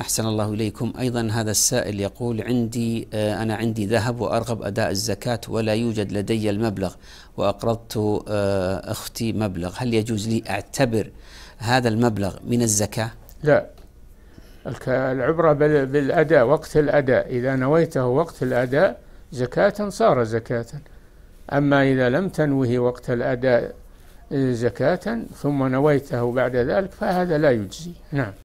أحسن الله إليكم أيضا هذا السائل يقول عندي آه، أنا عندي ذهب وأرغب أداء الزكاة ولا يوجد لدي المبلغ وأقرضت آه، أختي مبلغ هل يجوز لي أعتبر هذا المبلغ من الزكاة؟ لا العبرة بالأداء وقت الأداء إذا نويته وقت الأداء زكاة صار زكاة أما إذا لم تنوه وقت الأداء آه، زكاة ثم نويته بعد ذلك فهذا لا يجزي نعم